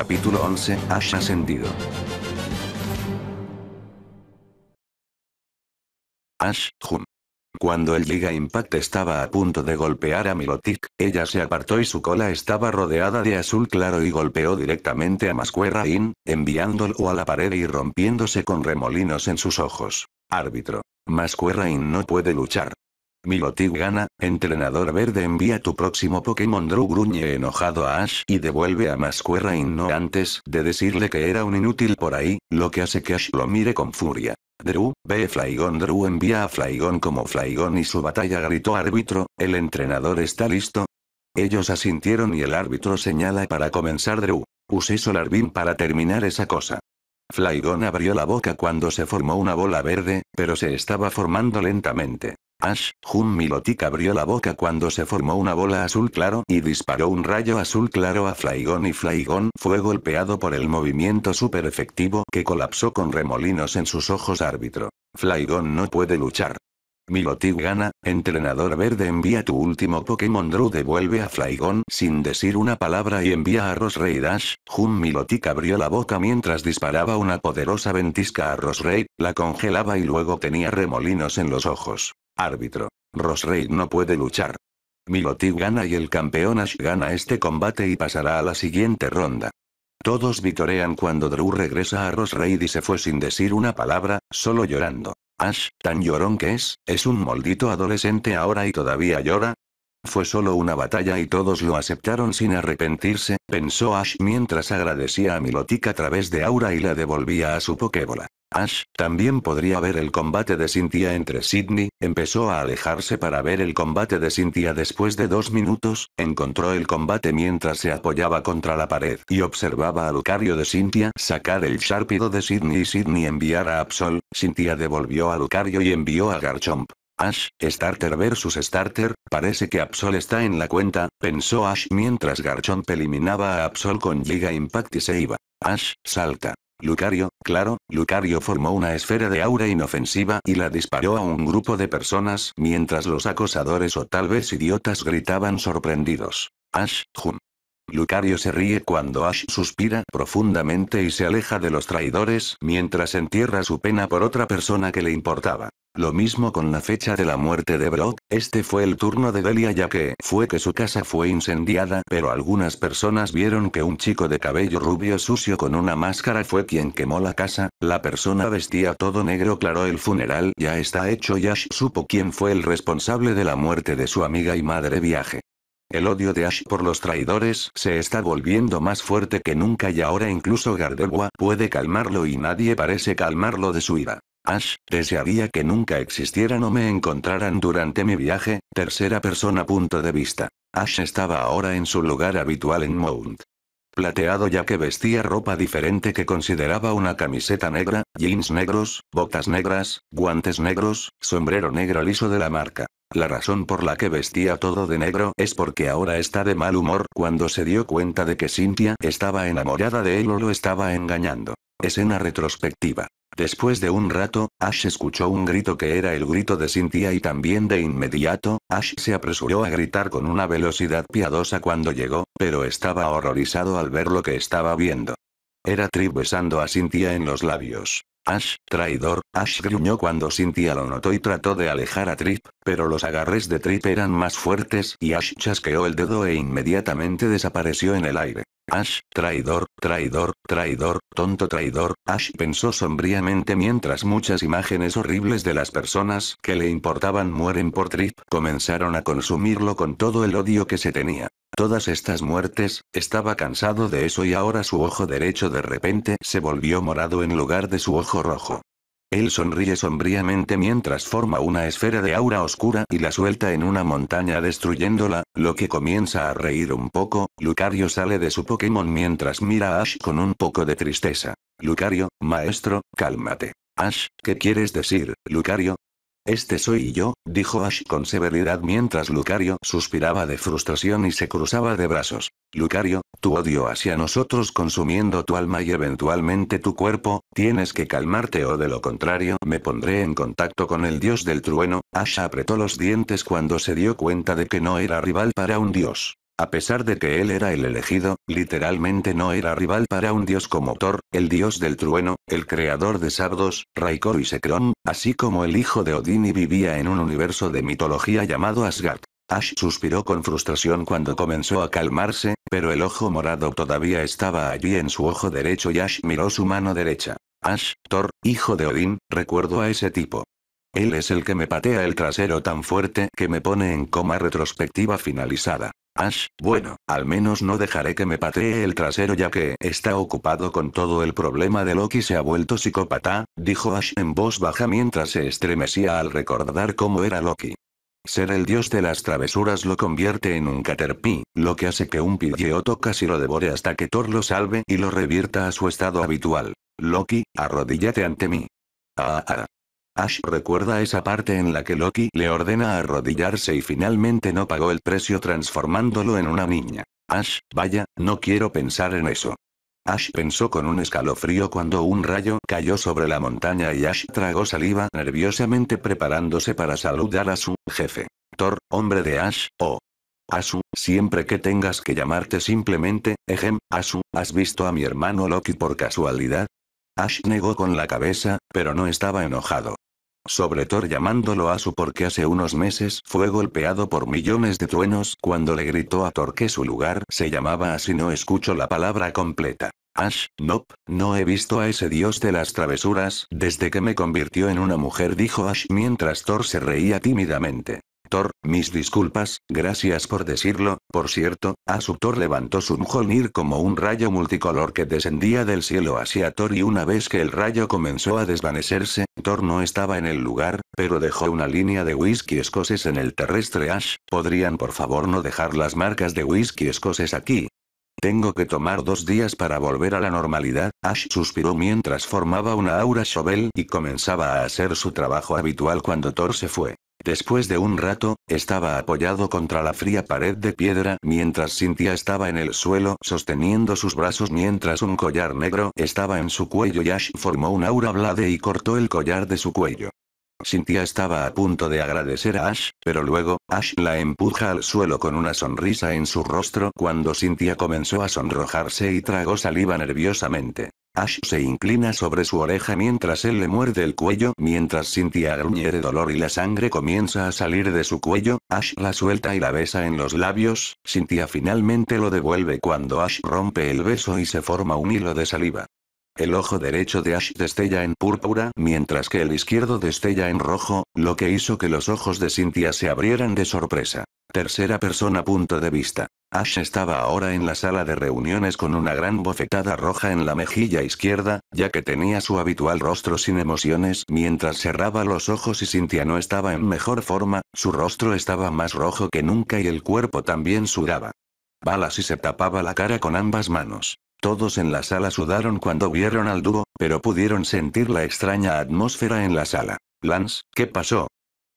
Capítulo 11, Ash ascendido. Ash, Jun. Cuando el Giga Impact estaba a punto de golpear a Milotic, ella se apartó y su cola estaba rodeada de azul claro y golpeó directamente a Masquerain, enviándolo a la pared y rompiéndose con remolinos en sus ojos. Árbitro. Masquerain no puede luchar. Milotic gana, entrenador verde envía tu próximo Pokémon Drew gruñe enojado a Ash y devuelve a y no antes de decirle que era un inútil por ahí, lo que hace que Ash lo mire con furia. Drew, ve Flygon Drew envía a Flygon como Flygon y su batalla gritó árbitro, el entrenador está listo. Ellos asintieron y el árbitro señala para comenzar Drew. Usé Solar Beam para terminar esa cosa. Flygon abrió la boca cuando se formó una bola verde, pero se estaba formando lentamente. Ash, Jun Milotic abrió la boca cuando se formó una bola azul claro y disparó un rayo azul claro a Flygon y Flygon fue golpeado por el movimiento super efectivo que colapsó con remolinos en sus ojos árbitro. Flygon no puede luchar. Milotic gana, entrenador verde envía tu último Pokémon Drew devuelve a Flygon sin decir una palabra y envía a rey Dash, Jun Milotic abrió la boca mientras disparaba una poderosa ventisca a rey la congelaba y luego tenía remolinos en los ojos. Árbitro. Reid no puede luchar. Miloti gana y el campeón Ash gana este combate y pasará a la siguiente ronda. Todos vitorean cuando Drew regresa a Reid y se fue sin decir una palabra, solo llorando. Ash, tan llorón que es, es un maldito adolescente ahora y todavía llora. Fue solo una batalla y todos lo aceptaron sin arrepentirse, pensó Ash mientras agradecía a Milotic a través de Aura y la devolvía a su Pokébola. Ash, también podría ver el combate de Cynthia entre Sidney, empezó a alejarse para ver el combate de Cynthia después de dos minutos, encontró el combate mientras se apoyaba contra la pared y observaba a Lucario de Cynthia sacar el Sharpido de Sidney y Sidney enviar a Absol, Cynthia devolvió a Lucario y envió a Garchomp. Ash, Starter versus Starter, parece que Absol está en la cuenta, pensó Ash mientras Garchomp eliminaba a Absol con Giga Impact y se iba. Ash, salta. Lucario, claro, Lucario formó una esfera de aura inofensiva y la disparó a un grupo de personas mientras los acosadores o tal vez idiotas gritaban sorprendidos. Ash, Jun. Lucario se ríe cuando Ash suspira profundamente y se aleja de los traidores mientras entierra su pena por otra persona que le importaba. Lo mismo con la fecha de la muerte de Brock, este fue el turno de Delia ya que fue que su casa fue incendiada pero algunas personas vieron que un chico de cabello rubio sucio con una máscara fue quien quemó la casa, la persona vestía todo negro claro el funeral ya está hecho y Ash supo quién fue el responsable de la muerte de su amiga y madre viaje. El odio de Ash por los traidores se está volviendo más fuerte que nunca y ahora incluso Gardewa puede calmarlo y nadie parece calmarlo de su ira. Ash, desearía que nunca existieran o me encontraran durante mi viaje, tercera persona punto de vista. Ash estaba ahora en su lugar habitual en Mount. Plateado ya que vestía ropa diferente que consideraba una camiseta negra, jeans negros, botas negras, guantes negros, sombrero negro liso de la marca. La razón por la que vestía todo de negro es porque ahora está de mal humor cuando se dio cuenta de que Cynthia estaba enamorada de él o lo estaba engañando. Escena retrospectiva. Después de un rato, Ash escuchó un grito que era el grito de Cynthia y también de inmediato, Ash se apresuró a gritar con una velocidad piadosa cuando llegó, pero estaba horrorizado al ver lo que estaba viendo. Era Trip besando a Cynthia en los labios. Ash, traidor, Ash gruñó cuando Cynthia lo notó y trató de alejar a Trip, pero los agarres de Trip eran más fuertes y Ash chasqueó el dedo e inmediatamente desapareció en el aire. Ash, traidor, traidor, traidor, tonto traidor, Ash pensó sombríamente mientras muchas imágenes horribles de las personas que le importaban mueren por Trip comenzaron a consumirlo con todo el odio que se tenía. Todas estas muertes, estaba cansado de eso y ahora su ojo derecho de repente se volvió morado en lugar de su ojo rojo. Él sonríe sombríamente mientras forma una esfera de aura oscura y la suelta en una montaña destruyéndola, lo que comienza a reír un poco, Lucario sale de su Pokémon mientras mira a Ash con un poco de tristeza. Lucario, maestro, cálmate. Ash, ¿qué quieres decir, Lucario? Este soy yo, dijo Ash con severidad mientras Lucario suspiraba de frustración y se cruzaba de brazos. Lucario, tu odio hacia nosotros consumiendo tu alma y eventualmente tu cuerpo, tienes que calmarte o de lo contrario me pondré en contacto con el dios del trueno. Ash apretó los dientes cuando se dio cuenta de que no era rival para un dios. A pesar de que él era el elegido, literalmente no era rival para un dios como Thor, el dios del trueno, el creador de Sardos, Raikor y Sekron, así como el hijo de Odín y vivía en un universo de mitología llamado Asgard. Ash suspiró con frustración cuando comenzó a calmarse, pero el ojo morado todavía estaba allí en su ojo derecho y Ash miró su mano derecha. Ash, Thor, hijo de Odín, recuerdo a ese tipo. Él es el que me patea el trasero tan fuerte que me pone en coma retrospectiva finalizada. Ash, bueno, al menos no dejaré que me patee el trasero ya que está ocupado con todo el problema de Loki se ha vuelto psicópata, dijo Ash en voz baja mientras se estremecía al recordar cómo era Loki. Ser el dios de las travesuras lo convierte en un caterpie, lo que hace que un pidgeotto casi lo devore hasta que Thor lo salve y lo revierta a su estado habitual. Loki, arrodíllate ante mí. ah, ah. Ash recuerda esa parte en la que Loki le ordena arrodillarse y finalmente no pagó el precio transformándolo en una niña. Ash, vaya, no quiero pensar en eso. Ash pensó con un escalofrío cuando un rayo cayó sobre la montaña y Ash tragó saliva nerviosamente preparándose para saludar a su jefe. Thor, hombre de Ash, o. Oh. Asu, siempre que tengas que llamarte simplemente, ejem, Ash, ¿has visto a mi hermano Loki por casualidad? Ash negó con la cabeza, pero no estaba enojado sobre Thor llamándolo su porque hace unos meses fue golpeado por millones de truenos cuando le gritó a Thor que su lugar se llamaba así no escucho la palabra completa. Ash, nope, no he visto a ese dios de las travesuras desde que me convirtió en una mujer dijo Ash mientras Thor se reía tímidamente. Thor, mis disculpas, gracias por decirlo, por cierto, Thor levantó su Mjolnir como un rayo multicolor que descendía del cielo hacia Thor y una vez que el rayo comenzó a desvanecerse, Thor no estaba en el lugar, pero dejó una línea de whisky escoces en el terrestre Ash, ¿podrían por favor no dejar las marcas de whisky escoces aquí? Tengo que tomar dos días para volver a la normalidad, Ash suspiró mientras formaba una aura shovel y comenzaba a hacer su trabajo habitual cuando Thor se fue. Después de un rato, estaba apoyado contra la fría pared de piedra mientras Cynthia estaba en el suelo sosteniendo sus brazos mientras un collar negro estaba en su cuello y Ash formó un aura blade y cortó el collar de su cuello. Cynthia estaba a punto de agradecer a Ash, pero luego, Ash la empuja al suelo con una sonrisa en su rostro cuando Cynthia comenzó a sonrojarse y tragó saliva nerviosamente. Ash se inclina sobre su oreja mientras él le muerde el cuello. Mientras Cynthia gruñe de dolor y la sangre comienza a salir de su cuello, Ash la suelta y la besa en los labios. Cynthia finalmente lo devuelve cuando Ash rompe el beso y se forma un hilo de saliva. El ojo derecho de Ash destella en púrpura, mientras que el izquierdo destella en rojo, lo que hizo que los ojos de Cynthia se abrieran de sorpresa. Tercera persona punto de vista. Ash estaba ahora en la sala de reuniones con una gran bofetada roja en la mejilla izquierda, ya que tenía su habitual rostro sin emociones mientras cerraba los ojos y Cynthia no estaba en mejor forma, su rostro estaba más rojo que nunca y el cuerpo también sudaba. Balas y se tapaba la cara con ambas manos. Todos en la sala sudaron cuando vieron al dúo, pero pudieron sentir la extraña atmósfera en la sala. Lance, ¿qué pasó?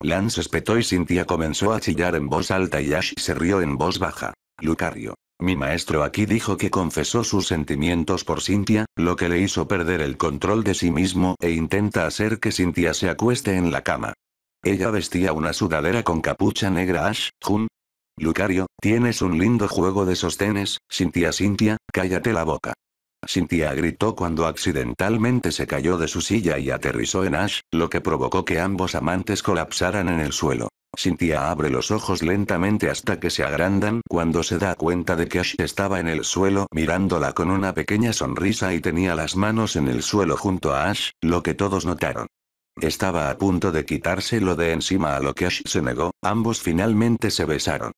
Lance espetó y Cynthia comenzó a chillar en voz alta y Ash se rió en voz baja. Lucario. Mi maestro aquí dijo que confesó sus sentimientos por Cynthia, lo que le hizo perder el control de sí mismo e intenta hacer que Cynthia se acueste en la cama. Ella vestía una sudadera con capucha negra Ash, Jun. Lucario, tienes un lindo juego de sostenes, Cynthia Cynthia, cállate la boca. Cintia gritó cuando accidentalmente se cayó de su silla y aterrizó en Ash, lo que provocó que ambos amantes colapsaran en el suelo. Cintia abre los ojos lentamente hasta que se agrandan cuando se da cuenta de que Ash estaba en el suelo mirándola con una pequeña sonrisa y tenía las manos en el suelo junto a Ash, lo que todos notaron. Estaba a punto de quitárselo de encima a lo que Ash se negó, ambos finalmente se besaron.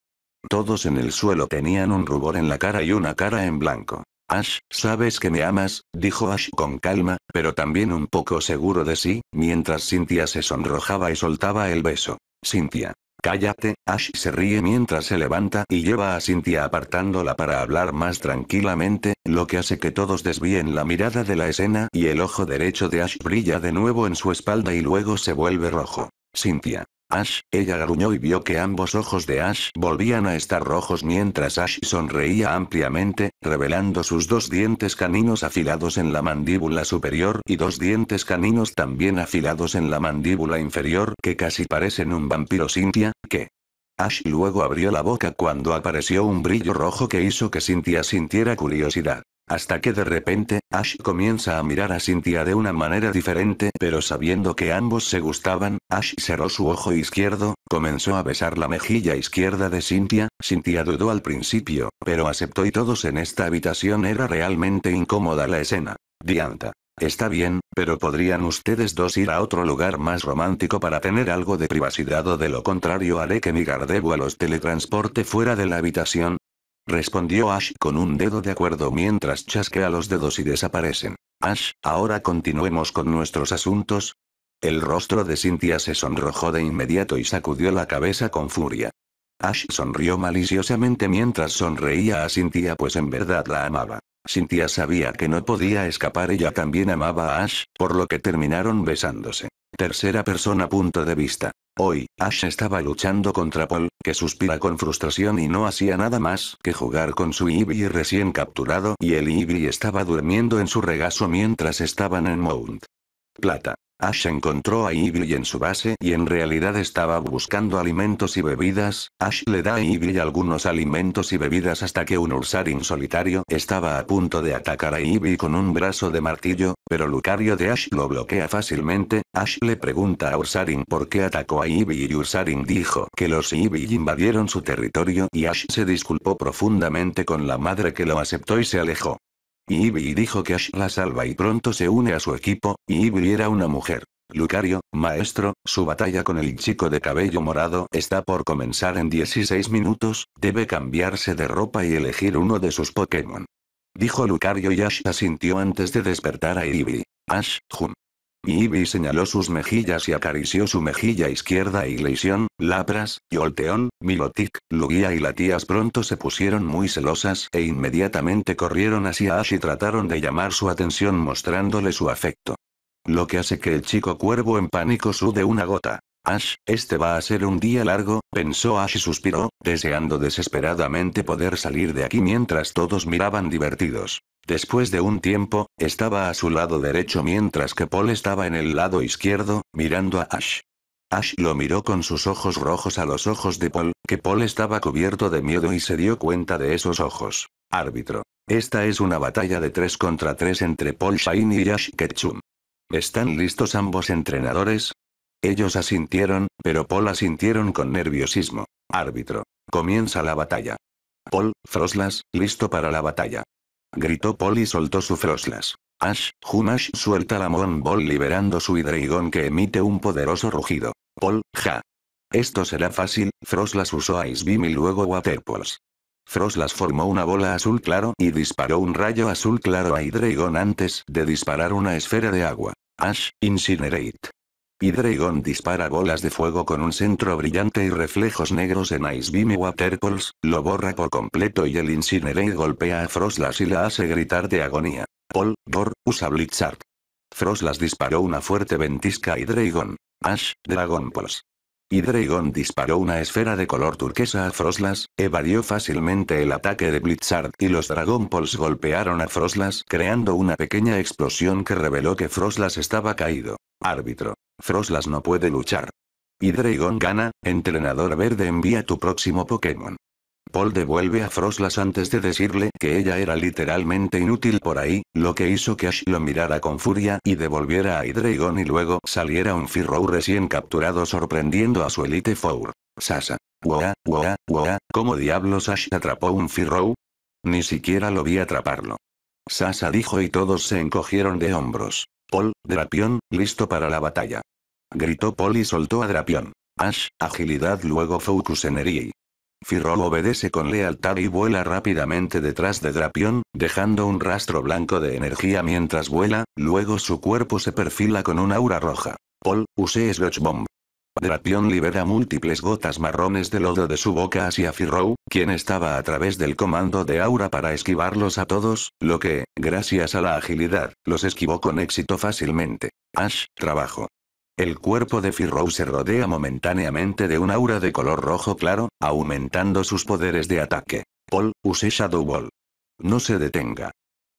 Todos en el suelo tenían un rubor en la cara y una cara en blanco. Ash, sabes que me amas, dijo Ash con calma, pero también un poco seguro de sí, mientras Cynthia se sonrojaba y soltaba el beso. Cynthia. Cállate, Ash se ríe mientras se levanta y lleva a Cynthia apartándola para hablar más tranquilamente, lo que hace que todos desvíen la mirada de la escena y el ojo derecho de Ash brilla de nuevo en su espalda y luego se vuelve rojo. Cynthia. Ash, ella gruñó y vio que ambos ojos de Ash volvían a estar rojos mientras Ash sonreía ampliamente, revelando sus dos dientes caninos afilados en la mandíbula superior y dos dientes caninos también afilados en la mandíbula inferior que casi parecen un vampiro Cynthia, que... Ash luego abrió la boca cuando apareció un brillo rojo que hizo que Cynthia sintiera curiosidad. Hasta que de repente, Ash comienza a mirar a Cynthia de una manera diferente, pero sabiendo que ambos se gustaban, Ash cerró su ojo izquierdo, comenzó a besar la mejilla izquierda de Cynthia, Cynthia dudó al principio, pero aceptó y todos en esta habitación era realmente incómoda la escena. Dianta. Está bien, pero ¿podrían ustedes dos ir a otro lugar más romántico para tener algo de privacidad o de lo contrario haré que mi a los teletransporte fuera de la habitación? Respondió Ash con un dedo de acuerdo mientras chasquea los dedos y desaparecen. Ash, ahora continuemos con nuestros asuntos. El rostro de Cynthia se sonrojó de inmediato y sacudió la cabeza con furia. Ash sonrió maliciosamente mientras sonreía a Cynthia pues en verdad la amaba. Cynthia sabía que no podía escapar ella también amaba a Ash, por lo que terminaron besándose. Tercera persona punto de vista. Hoy, Ash estaba luchando contra Paul, que suspira con frustración y no hacía nada más que jugar con su Eevee recién capturado y el Eevee estaba durmiendo en su regazo mientras estaban en Mount. Plata. Ash encontró a Ivy en su base y en realidad estaba buscando alimentos y bebidas, Ash le da a Ivy algunos alimentos y bebidas hasta que un Ursarin solitario estaba a punto de atacar a Ivy con un brazo de martillo, pero Lucario de Ash lo bloquea fácilmente, Ash le pregunta a Ursarin por qué atacó a Ivy y Ursarin dijo que los Ivy invadieron su territorio y Ash se disculpó profundamente con la madre que lo aceptó y se alejó. Y dijo que Ash la salva y pronto se une a su equipo, y Ivy era una mujer. Lucario, maestro, su batalla con el chico de cabello morado está por comenzar en 16 minutos, debe cambiarse de ropa y elegir uno de sus Pokémon. Dijo Lucario y Ash asintió antes de despertar a Ivy. Ash, Jun. Ivy señaló sus mejillas y acarició su mejilla izquierda y Gleison, Lapras, Yolteón, Milotic, Lugia y Latías pronto se pusieron muy celosas e inmediatamente corrieron hacia Ash y trataron de llamar su atención mostrándole su afecto. Lo que hace que el chico cuervo en pánico sude una gota. Ash, este va a ser un día largo, pensó Ash y suspiró, deseando desesperadamente poder salir de aquí mientras todos miraban divertidos. Después de un tiempo, estaba a su lado derecho mientras que Paul estaba en el lado izquierdo, mirando a Ash. Ash lo miró con sus ojos rojos a los ojos de Paul, que Paul estaba cubierto de miedo y se dio cuenta de esos ojos. Árbitro. Esta es una batalla de 3 contra 3 entre Paul Shine y Ash Ketchum. ¿Están listos ambos entrenadores? Ellos asintieron, pero Paul asintieron con nerviosismo. Árbitro. Comienza la batalla. Paul, Froslas, listo para la batalla gritó Paul y soltó su froslas. Ash, Humash suelta la Moon Ball liberando su hidreigón que emite un poderoso rugido. Paul, ja. Esto será fácil, Froslas usó Ice Beam y luego Pulse. Froslas formó una bola azul claro y disparó un rayo azul claro a Hydreigon antes de disparar una esfera de agua. Ash, Incinerate. Y Dragon dispara bolas de fuego con un centro brillante y reflejos negros en Ice Beam y Waterpulse, lo borra por completo y el Incinerate golpea a Froslas y la hace gritar de agonía. Paul, Bor, usa Blitzard. Froslas disparó una fuerte ventisca y Dragon. Ash, Dragon Pulse. Y Dragon disparó una esfera de color turquesa a Froslas, evadió fácilmente el ataque de Blitzard y los Dragon golpearon a Froslas creando una pequeña explosión que reveló que Froslas estaba caído. Árbitro. Froslas no puede luchar. Y Dragon gana, entrenador verde envía tu próximo Pokémon. Paul devuelve a Froslas antes de decirle que ella era literalmente inútil por ahí, lo que hizo que Ash lo mirara con furia y devolviera a Hydreigon y luego saliera un Firrow recién capturado sorprendiendo a su Elite Four. Sasa. Woa, ¿cómo diablos Ash atrapó un Firrow? Ni siquiera lo vi atraparlo. Sasa dijo y todos se encogieron de hombros. Paul, Drapion, listo para la batalla. Gritó Paul y soltó a Drapion. Ash, agilidad luego Focus Energy. Firol obedece con lealtad y vuela rápidamente detrás de Drapion, dejando un rastro blanco de energía mientras vuela, luego su cuerpo se perfila con un aura roja. Paul, usé Sludge Bomb. Drapion libera múltiples gotas marrones de lodo de su boca hacia Firou, quien estaba a través del comando de Aura para esquivarlos a todos, lo que, gracias a la agilidad, los esquivó con éxito fácilmente. Ash, trabajo. El cuerpo de Firrow se rodea momentáneamente de un aura de color rojo claro, aumentando sus poderes de ataque. Paul, use Shadow Ball. No se detenga.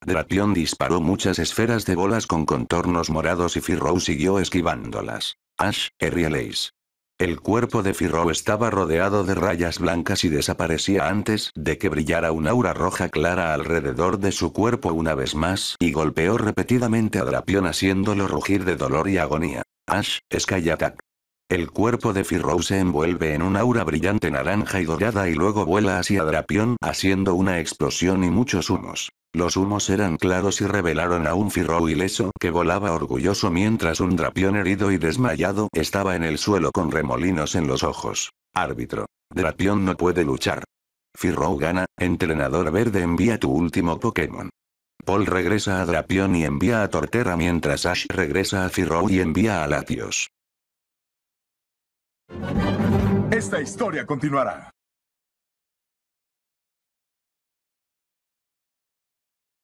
Drapion disparó muchas esferas de bolas con contornos morados y Firrow siguió esquivándolas. Ash, Ace. El cuerpo de Firrow estaba rodeado de rayas blancas y desaparecía antes de que brillara un aura roja clara alrededor de su cuerpo una vez más y golpeó repetidamente a Drapion haciéndolo rugir de dolor y agonía. Ash, Sky Attack. El cuerpo de Firrow se envuelve en una aura brillante naranja y dorada y luego vuela hacia Drapion haciendo una explosión y muchos humos. Los humos eran claros y revelaron a un firro ileso que volaba orgulloso mientras un drapión herido y desmayado estaba en el suelo con remolinos en los ojos. Árbitro. Drapión no puede luchar. Firrow gana, entrenador verde envía tu último Pokémon. Paul regresa a Drapion y envía a Torterra mientras Ash regresa a Firrow y envía a Latios. Esta historia continuará.